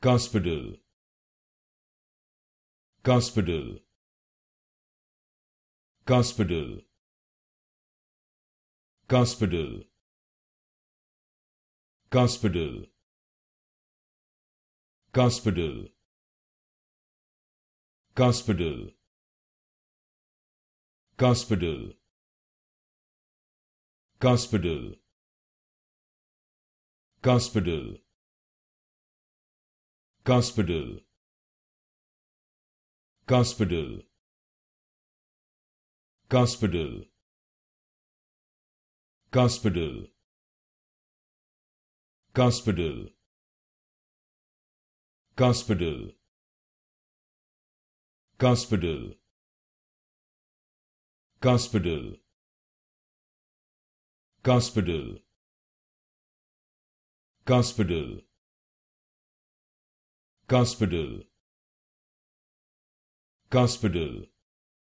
Hospital Hospital Hospital Hospital Hospital Hospital Hospital Hospital Hospital Hospital Hospital Hospital Hospital Hospital Hospital Hospital Hospital Hospital Hospital Hospital Hospital. Hospital.